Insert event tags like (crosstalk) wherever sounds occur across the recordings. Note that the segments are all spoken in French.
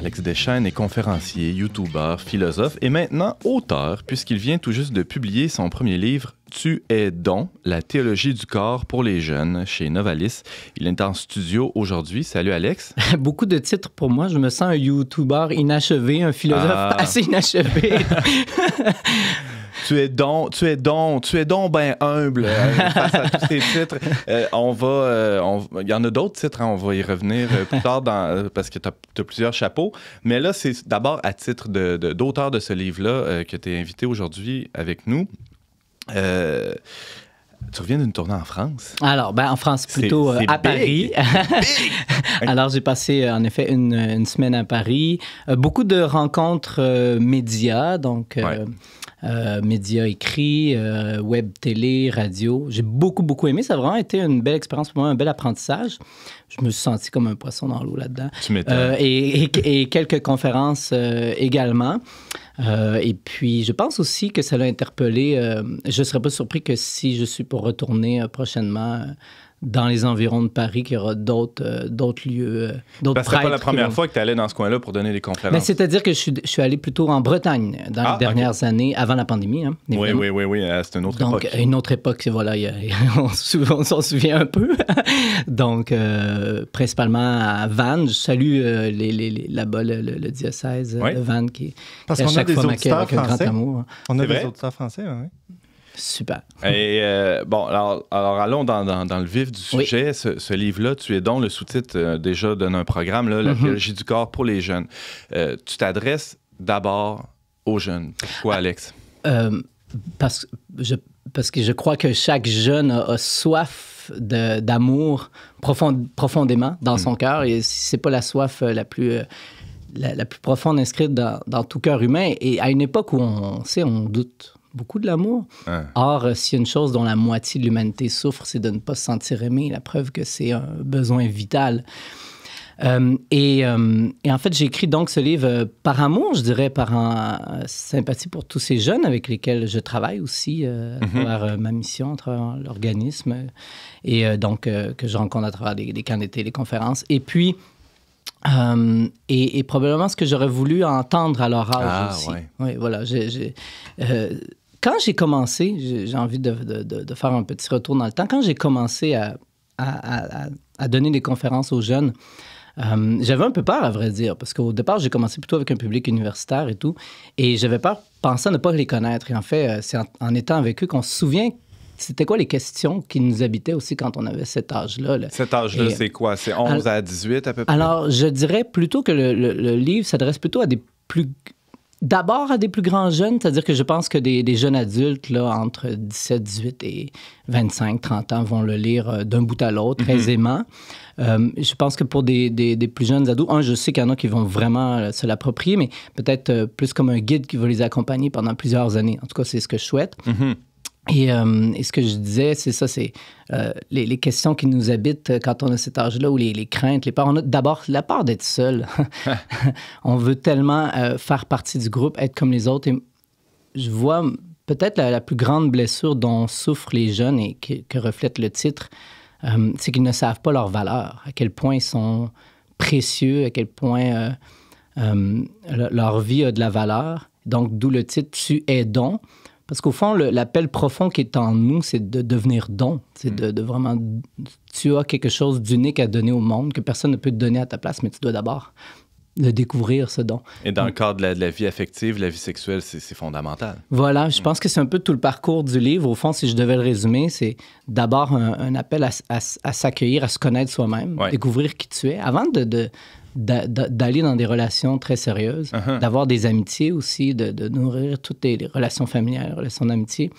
Alex Deschaines est conférencier, youtubeur, philosophe et maintenant auteur, puisqu'il vient tout juste de publier son premier livre Tu es don, la théologie du corps pour les jeunes chez Novalis. Il est en studio aujourd'hui. Salut Alex. (laughs) Beaucoup de titres pour moi. Je me sens un youtubeur inachevé, un philosophe ah. (laughs) assez inachevé. (laughs) tu es donc, tu es donc, tu es donc ben humble euh, (laughs) à tous ces titres. Euh, euh, on va, il y en a d'autres titres, hein, on va y revenir plus tard parce que tu as, plusieurs chapeaux. Mais là, c'est d'abord à titre d'auteur de, ce livre-là que tu es invité aujourd'hui avec nous. tu reviens d'une tournée en France? Alors, ben, en France, plutôt à Paris. (laughs) Alors, j'ai passé en effet une, semaine à Paris. beaucoup de rencontres médias, donc euh, médias écrits, euh, web, télé, radio. J'ai beaucoup, beaucoup aimé. Ça a vraiment été une belle expérience pour moi, un bel apprentissage. Je me suis senti comme un poisson dans l'eau là-dedans. Euh, et, et, quelques conférences également. et puis, je pense aussi que ça l'a interpellé. je ne serais pas surpris que si je suis pour retourner prochainement dans les environs de Paris qu'il y aura d'autres euh, d'autres lieux, Ce euh, Parce que pas la première fois que tu es allé dans ce coin-là pour donner des ben, conférences. C'est-à-dire que je suis, allé plutôt en Bretagne dans les ah, dernières années, avant la pandémie. Hein, oui, oui, oui, oui, euh, c'est une autre époque. Donc, une autre époque, voilà, (laughs) on, s'en souvient un peu. (laughs) Donc, principalement à Vannes. Je salue les, là-bas le, diocèse de Vannes qui, Parce qu'on a des grand amour. On a des auditeurs français, oui. Super. Et euh, bon, alors, alors allons dans, le vif du sujet. Ce, livre-là, Tu es donc, le sous-titre euh, déjà donne un programme, là, La biologie mhm. du corps pour les jeunes. Euh, tu t'adresses d'abord aux jeunes. Pourquoi, ah, Alex? parce, je, parce que je crois que chaque jeune a, soif d'amour profondément dans son mhm. cœur. Et c'est pas la soif la plus. La, plus profonde inscrite dans, tout cœur humain. Et à une époque où on sait, on doute beaucoup de l'amour. Or, euh, s'il y a une chose dont la moitié de l'humanité souffre, c'est de ne pas se sentir aimé. La preuve que c'est un besoin vital. Euh, euh, et, en fait, j'ai écrit donc ce livre par amour, je dirais, par sympathie pour tous ces jeunes avec lesquels je travaille aussi à mhm. ma mission, à travers l'organisme, et donc que je rencontre à travers des, des camps d'été, des conférences. Et puis, et, probablement ce que j'aurais voulu entendre à leur âge ah, aussi. Oui, voilà. j'ai quand j'ai commencé, j'ai envie de, faire un petit retour dans le temps, quand j'ai commencé à, donner des conférences aux jeunes, euh, j'avais un peu peur, à vrai dire, parce qu'au départ, j'ai commencé plutôt avec un public universitaire et tout, et j'avais peur, pensant ne pas les connaître. Et en fait, euh, c'est en, étant avec eux qu'on se souvient c'était quoi les questions qui nous habitaient aussi quand on avait cet âge-là? Cet âge-là, c'est quoi? C'est 11 à 18 à peu près? Alors, je dirais plutôt que le livre s'adresse plutôt à des plus D'abord à des plus grands jeunes, c'est-à-dire que je pense que des, jeunes adultes là, entre 17, 18 et 25, 30 ans vont le lire euh, d'un bout à l'autre mhm. aisément. Euh, je pense que pour des, plus jeunes ados, un, je sais qu'il y en a qui vont vraiment euh, se l'approprier, mais peut-être plus comme un guide qui va les accompagner pendant plusieurs années. En tout cas, c'est ce que je souhaite. Mhm. Euh, et, ce que je disais, c'est ça, c'est euh, les, questions qui nous habitent euh, quand on a cet âge-là, ou les, craintes, les peurs. On a d'abord la peur d'être seul. (laughs) (laughs) on veut tellement faire partie du groupe, être comme les autres. Et je vois peut-être la, plus grande blessure dont souffrent les jeunes et que, reflète le titre, c'est qu'ils ne savent pas leur valeur, à quel point ils sont précieux, à quel point leur vie a de la valeur. Donc, d'où le titre Tu es don ». Parce qu'au fond, l'appel profond qui est en nous, c'est de devenir don. C'est mm. de, vraiment. Tu as quelque chose d'unique à donner au monde que personne ne peut te donner à ta place, mais tu dois d'abord le découvrir, ce don. Et dans le mm. cadre de la, vie affective, la vie sexuelle, c'est fondamental. Voilà, je mm. pense que c'est un peu tout le parcours du livre. Au fond, si je devais le résumer, c'est d'abord un, appel à, s'accueillir, à se connaître soi-même, découvrir qui tu es, avant de d'aller dans des relations très sérieuses, uh-huh. d'avoir des amitiés aussi, de, nourrir toutes les relations familiales, relations d'amitié,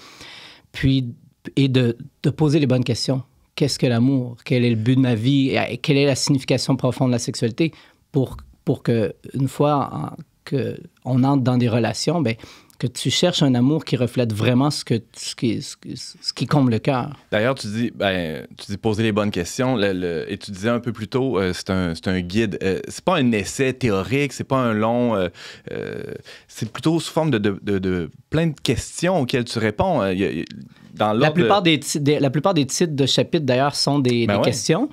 puis et de, poser les bonnes questions. Qu'est-ce que l'amour? Quel est le but de ma vie? quelle est la signification profonde de la sexualité pour, pour que, une fois qu'on entre dans des relations, ben, que tu cherches un amour qui reflète vraiment ce, que, ce, qui, ce, qui comble le cœur. D'ailleurs, tu dis, ben, tu dis poser les bonnes questions, le, et tu disais un peu plus tôt, euh, c'est un, un, guide. Euh, c'est pas un essai théorique, c'est pas un long. Euh, c'est plutôt sous forme de, de, plein de questions auxquelles tu réponds. la, plupart des, la plupart des titres de chapitres, d'ailleurs, sont des, ben questions.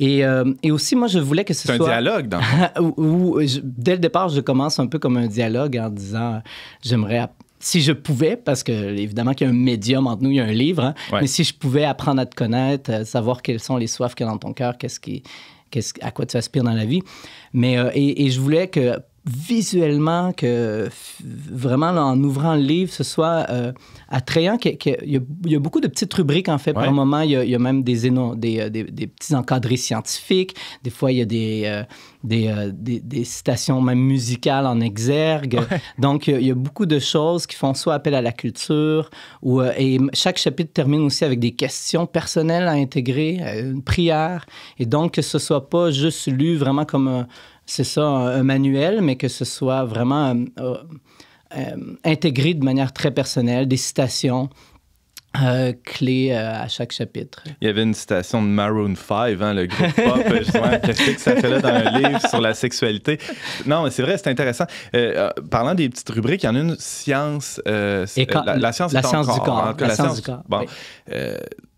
Et, et, aussi, moi, je voulais que ce soit. C'est un dialogue, dans (laughs) Dès le départ, je commence un peu comme un dialogue en disant j'aimerais si je pouvais, parce que évidemment qu'il y a un médium entre nous, il y a un livre, hein, mais si je pouvais apprendre à te connaître, euh, savoir quelles sont les soifs qu'il y a dans ton cœur, qu'est-ce qui, qu'est-ce, à quoi tu aspires dans la vie. Mais, euh, et, et, je voulais que visuellement, que vraiment en ouvrant le livre, ce soit euh, attrayant. Qu'il il y, a beaucoup de petites rubriques, en fait, par moment. Il y, a, même euh, des, des, petits encadrés scientifiques. Des fois, il y a des, euh, citations même musicales en exergue. Donc, il y, a, beaucoup de choses qui font soit appel à la culture, ou, et chaque chapitre termine aussi avec des questions personnelles à intégrer, une prière. Et donc, que ce soit pas juste lu vraiment comme un c'est ça, un, manuel, mais que ce soit vraiment euh, euh, intégré de manière très personnelle, des citations. Euh, clés à chaque chapitre. Il y avait une citation de Maroon 5, hein, le groupe pop, (laughs) justement, que ça fait là dans un livre sur la sexualité. Non, mais c'est vrai, c'est intéressant. parlant des petites rubriques, il y en a une science. la, science, du corps. la, science, du corps.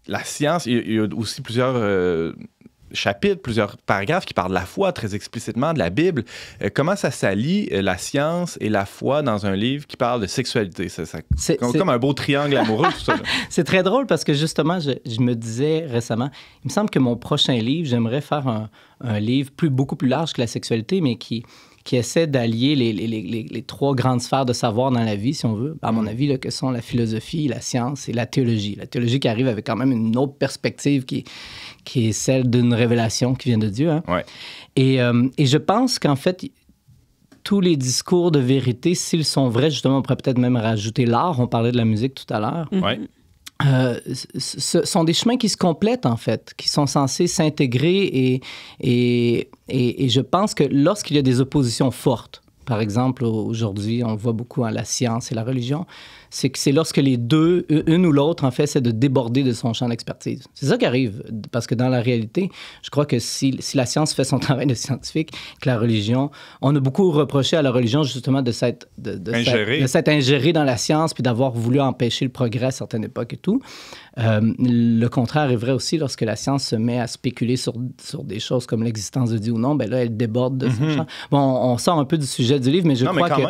la science, il y, a aussi plusieurs chapitres, plusieurs paragraphes qui parlent de la foi très explicitement, de la Bible. Euh, comment ça s'allie euh, la science et la foi dans un livre qui parle de sexualité? c'est comme, un beau triangle amoureux, (laughs) c'est très drôle parce que justement, je, me disais récemment, il me semble que mon prochain livre, j'aimerais faire un, livre plus, beaucoup plus large que la sexualité, mais qui, qui essaie d'allier les, trois grandes sphères de savoir dans la vie, si on veut, à mon mm. avis, là, que sont la philosophie, la science et la théologie. La théologie qui arrive avec quand même une autre perspective qui, qui est celle d'une révélation qui vient de Dieu. Hein. Euh, et, je pense qu'en fait, tous les discours de vérité, s'ils sont vrais, justement, on pourrait peut-être même rajouter l'art. On parlait de la musique tout à l'heure. Mm-hmm. Euh, ce sont des chemins qui se complètent en fait, qui sont censés s'intégrer et, et, je pense que lorsqu'il y a des oppositions fortes, par exemple aujourd'hui on voit beaucoup à la science et la religion, c'est que c'est lorsque les deux, une ou l'autre, en fait, c'est de déborder de son champ d'expertise. C'est ça qui arrive, parce que dans la réalité, je crois que si, si, la science fait son travail de scientifique, que la religion, on a beaucoup reproché à la religion justement de s'être de, ingéré dans la science, puis d'avoir voulu empêcher le progrès à certaines époques et tout. Euh, le contraire est vrai aussi lorsque la science se met à spéculer sur, sur des choses comme l'existence de Dieu ou non, ben là, elle déborde de son mhm. champ. Bon, on sort un peu du sujet du livre, mais je, crois, que,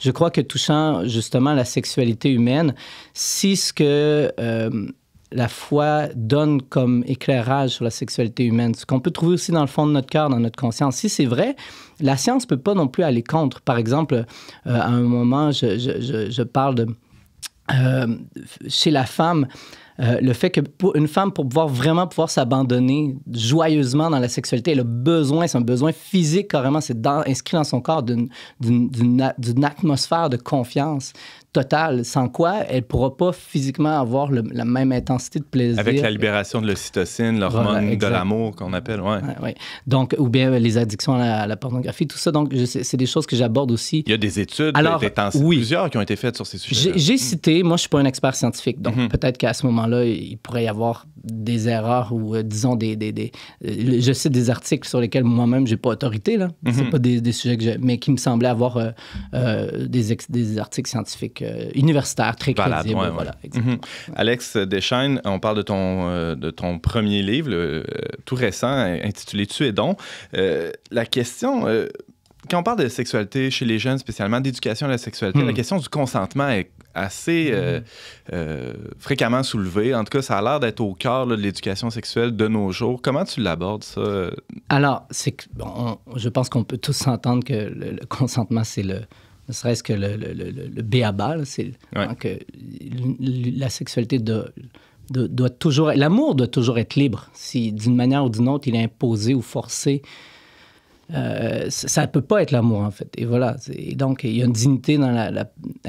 je crois que touchant justement la sexualité humaine, si ce que euh, la foi donne comme éclairage sur la sexualité humaine, ce qu'on peut trouver aussi dans le fond de notre cœur, dans notre conscience. Si c'est vrai, la science ne peut pas non plus aller contre. Par exemple, euh, à un moment, je, parle de... Euh, chez la femme, euh, le fait que pour une femme, pour pouvoir vraiment pouvoir s'abandonner joyeusement dans la sexualité, elle a besoin, c'est un besoin physique carrément, c'est inscrit dans son corps d'une atmosphère de confiance totale, sans quoi elle ne pourra pas physiquement avoir la même intensité de plaisir. Avec la libération de l'ocytocine, l'hormone de l'amour qu'on appelle, ouais. Donc, ou bien les addictions à la, pornographie, tout ça, donc c'est des choses que j'aborde aussi. Il y a des études, des plusieurs qui ont été faites sur ces sujets. J'ai hmm. cité, moi je ne suis pas un expert scientifique, donc mhm. peut-être qu'à ce moment-là, là il pourrait y avoir des erreurs ou, euh, disons, des, euh, Je cite des articles sur lesquels moi-même, j'ai pas autorité, là. Mm-hmm. C'est pas des, sujets que Mais qui me semblaient avoir euh, des, des articles scientifiques universitaires très crédibles. Voilà, mm-hmm. Alex Deschaines, on parle de ton, de ton premier livre, tout récent, intitulé « Tu es donc La question quand on parle de sexualité chez les jeunes, spécialement d'éducation à la sexualité, hmm. la question du consentement est assez mhm. euh, euh, fréquemment soulevé. En tout cas, ça a l'air d'être au cœur de l'éducation sexuelle de nos jours. Comment tu l'abordes, ça? Alors, c'est je pense qu'on peut tous entendre que le, (laughs) consentement, c'est le ne serait-ce que le, le, le, c'est que la sexualité doit, toujours... L'amour doit toujours être libre. Si d'une manière ou d'une autre, il est imposé ou forcé, euh, ça ne peut pas être l'amour, en fait. Et voilà. donc, il y a une dignité dans la,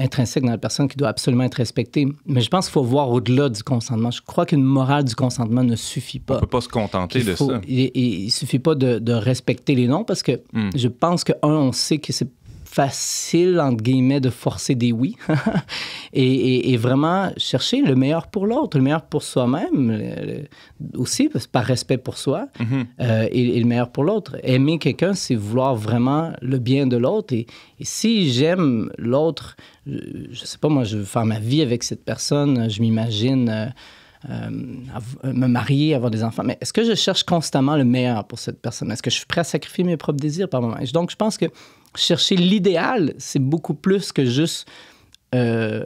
intrinsèque dans la personne qui doit absolument être respectée. Mais je pense qu'il faut voir au-delà du consentement. Je crois qu'une morale du consentement ne suffit pas. On ne peut pas se contenter de ça. Il, ne suffit pas de, respecter les noms parce que hmm. je pense que, un, on sait que c'est facile, entre guillemets, de forcer des oui (laughs) et, vraiment chercher le meilleur pour l'autre, le meilleur pour soi-même aussi, parce, par respect pour soi, mhm. euh, et, le meilleur pour l'autre. Aimer quelqu'un, c'est vouloir vraiment le bien de l'autre. Et, si j'aime l'autre, je sais pas, moi, je veux faire ma vie avec cette personne, je m'imagine... Euh, euh, me marier, avoir des enfants. Mais est-ce que je cherche constamment le meilleur pour cette personne? Est-ce que je suis prêt à sacrifier mes propres désirs par moment? Donc, je pense que chercher l'idéal, c'est beaucoup plus que juste euh,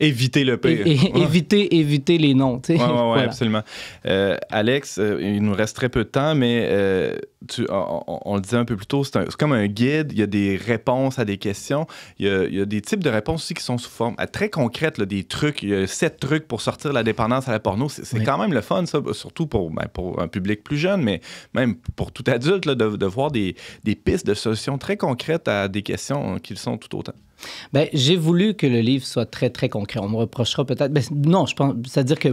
Éviter le pire. éviter, éviter les noms. Oui, ouais, ouais, (laughs) absolument. Euh, Alex, euh, il nous reste très peu de temps, mais euh, on, le disait un peu plus tôt, c'est comme un guide. Il y a des réponses à des questions. Il y, a, des types de réponses aussi qui sont sous forme très concrète, des trucs. Il y a sept trucs pour sortir la dépendance à la porno. C'est quand même le fun, surtout ben, pour, un public plus jeune, mais même pour tout adulte, de, voir des, des pistes de solutions très concrètes à des questions qui sont tout autant. Ben, j'ai voulu que le livre soit très, très concret. On me reprochera peut-être. Ben, non, je pense. C'est-à-dire que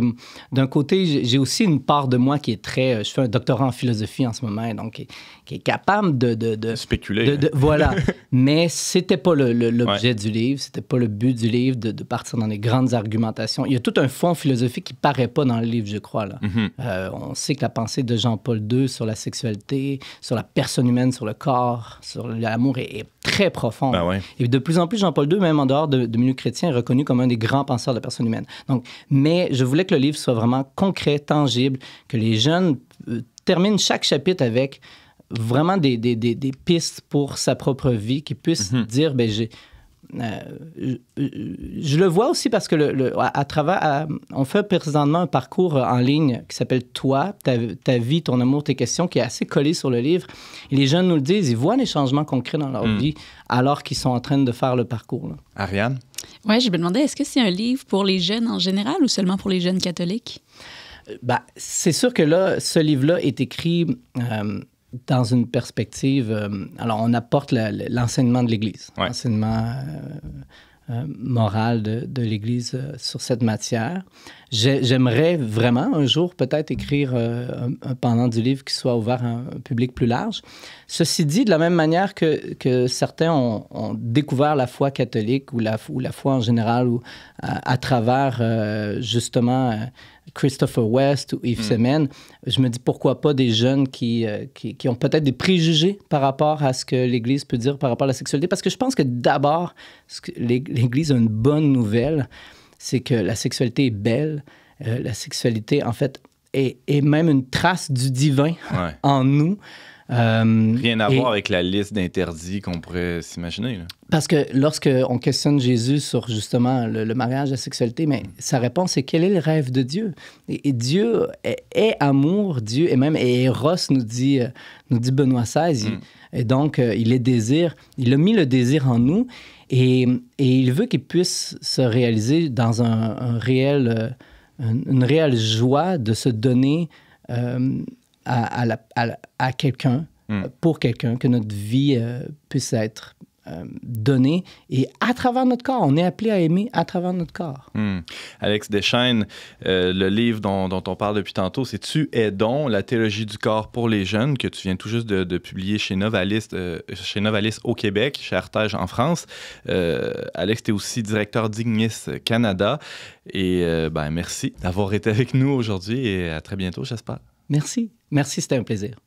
d'un côté, j'ai aussi une part de moi qui est très. Euh, je fais un doctorat en philosophie en ce moment, donc qui, est capable de. Spéculer. voilà. (laughs) Mais c'était pas l'objet du livre, c'était pas le but du livre de, partir dans les grandes argumentations. Il y a tout un fond philosophique qui paraît pas dans le livre, je crois. Là. Mm-hmm. Euh, on sait que la pensée de Jean-Paul II sur la sexualité, sur la personne humaine, sur le corps, sur l'amour est, très profonde. Ben Et de plus en plus, Jean-Paul II, même en dehors de, de milieu chrétien, est reconnu comme un des grands penseurs de la personne humaine. Donc, mais je voulais que le livre soit vraiment concret, tangible, que les jeunes euh, terminent chaque chapitre avec vraiment des, des, pistes pour sa propre vie, qui puissent mhm. dire, ben j'ai euh, euh, je, le vois aussi parce que le, à, travers, on fait présentement un parcours euh, en ligne qui s'appelle Toi, ta, vie, ton amour, tes questions, qui est assez collé sur le livre. Et les jeunes nous le disent, ils voient les changements concrets dans leur hmm. vie alors qu'ils sont en train de faire le parcours. Ariane? Oui, je me demandais, est-ce que c'est un livre pour les jeunes en général ou seulement pour les jeunes catholiques? Bah, c'est sûr que là, ce livre-là est écrit dans une perspective. Euh, alors, on apporte l'enseignement de l'Église, l'enseignement euh, euh, moral de, l'Église sur cette matière. J'aimerais vraiment un jour peut-être écrire un, pendant du livre qui soit ouvert à un public plus large. Ceci dit, de la même manière que, que certains ont, découvert la foi catholique ou la, ou la foi en général ou à travers justement Christopher West ou Yves mm. Semen, je me dis pourquoi pas des jeunes euh, qui, qui, ont peut-être des préjugés par rapport à ce que l'Église peut dire par rapport à la sexualité. Parce que je pense que d'abord, l'Église a une bonne nouvelle, c'est que la sexualité est belle. Euh, la sexualité, en fait, est, même une trace du divin (laughs) en nous. Euh, Rien à voir avec la liste d'interdits qu'on pourrait s'imaginer. Parce que lorsqu'on questionne Jésus sur justement le, mariage, la sexualité, mais sa réponse est quel est le rêve de Dieu et, Dieu est, amour, Dieu est même et Ross nous dit, euh, nous dit Benoît XVI. Mm. et donc, euh, il est désir, il a mis le désir en nous et, et il veut qu'il puisse se réaliser dans un, réel, une réelle joie de se donner à, à, quelqu'un, hmm. pour quelqu'un, que notre vie euh, puisse être euh, donnée. Et à travers notre corps, on est appelé à aimer à travers notre corps. Hmm. Alex Deschaines, euh, le livre dont, on parle depuis tantôt, c'est Tu es don, la théologie du corps pour les jeunes, que tu viens tout juste de, publier chez Novalis, chez Novalis au Québec, chez Artege en France. Alex, tu es aussi directeur d'Ignis Canada. Et ben, merci d'avoir été avec nous aujourd'hui et à très bientôt, j'espère. Merci. Merci, c'était un plaisir.